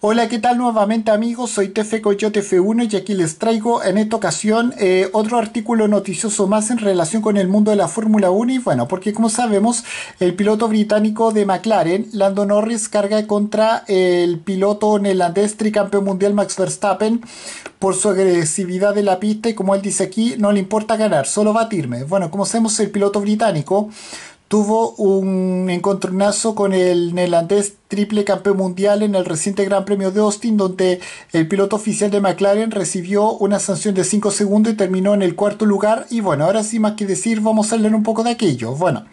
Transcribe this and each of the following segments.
Hola, ¿qué tal nuevamente amigos? Soy TF Coyote F1 y aquí les traigo en esta ocasión eh, otro artículo noticioso más en relación con el mundo de la Fórmula 1 y bueno, porque como sabemos, el piloto británico de McLaren, Lando Norris, carga contra el piloto neerlandés tricampeón mundial Max Verstappen por su agresividad de la pista y como él dice aquí, no le importa ganar, solo batirme. Bueno, como sabemos, el piloto británico tuvo un encontronazo con el neerlandés triple campeón mundial en el reciente Gran Premio de Austin, donde el piloto oficial de McLaren recibió una sanción de 5 segundos y terminó en el cuarto lugar. Y bueno, ahora sí más que decir, vamos a hablar un poco de aquello. Bueno.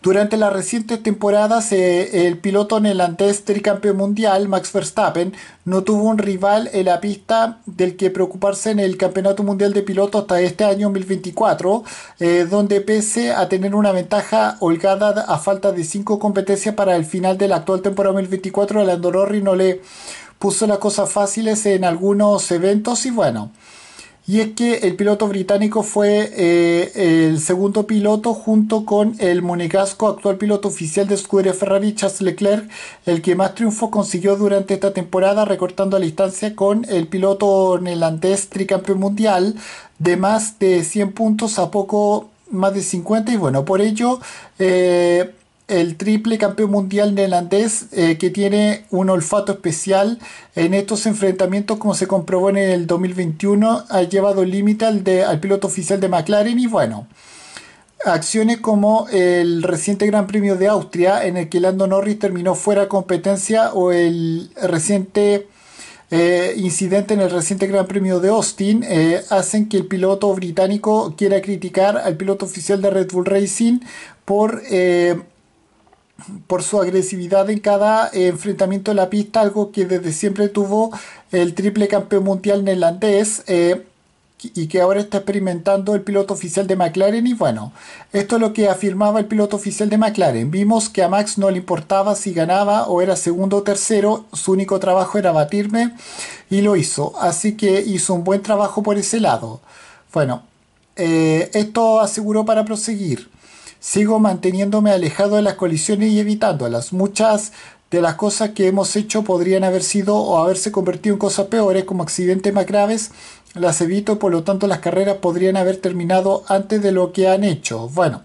Durante las recientes temporadas, el piloto neerlandés tricampeón mundial, Max Verstappen, no tuvo un rival en la pista del que preocuparse en el Campeonato Mundial de Pilotos hasta este año 2024, eh, donde pese a tener una ventaja holgada a falta de cinco competencias para el final de la actual temporada 2024, el Andororri no le puso las cosas fáciles en algunos eventos y bueno y es que el piloto británico fue eh, el segundo piloto junto con el monegasco actual piloto oficial de Scuderia Ferrari Charles Leclerc, el que más triunfo consiguió durante esta temporada recortando la distancia con el piloto neerlandés tricampeón mundial de más de 100 puntos a poco más de 50 y bueno, por ello eh, el triple campeón mundial neerlandés eh, que tiene un olfato especial en estos enfrentamientos como se comprobó en el 2021 ha llevado límite al, de, al piloto oficial de McLaren y bueno acciones como el reciente Gran Premio de Austria en el que Lando Norris terminó fuera de competencia o el reciente eh, incidente en el reciente Gran Premio de Austin eh, hacen que el piloto británico quiera criticar al piloto oficial de Red Bull Racing por por su agresividad en cada eh, enfrentamiento en la pista, algo que desde siempre tuvo el triple campeón mundial neerlandés eh, y que ahora está experimentando el piloto oficial de McLaren. Y bueno, esto es lo que afirmaba el piloto oficial de McLaren. Vimos que a Max no le importaba si ganaba o era segundo o tercero, su único trabajo era batirme y lo hizo. Así que hizo un buen trabajo por ese lado. Bueno, eh, esto aseguró para proseguir sigo manteniéndome alejado de las colisiones y evitándolas. Muchas de las cosas que hemos hecho podrían haber sido o haberse convertido en cosas peores, como accidentes más graves, las evito por lo tanto las carreras podrían haber terminado antes de lo que han hecho. Bueno,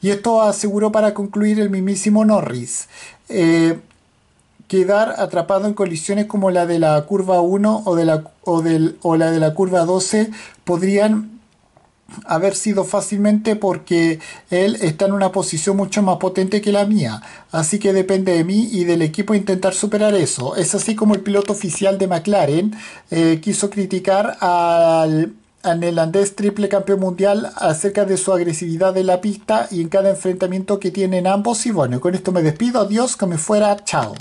y esto aseguró para concluir el mismísimo Norris. Eh, quedar atrapado en colisiones como la de la curva 1 o, de la, o, o la de la curva 12 podrían haber sido fácilmente porque él está en una posición mucho más potente que la mía. Así que depende de mí y del equipo intentar superar eso. Es así como el piloto oficial de McLaren eh, quiso criticar al, neerlandés triple campeón mundial acerca de su agresividad en la pista y en cada enfrentamiento que tienen ambos. Y bueno, con esto me despido. Adiós, que me fuera. Chao.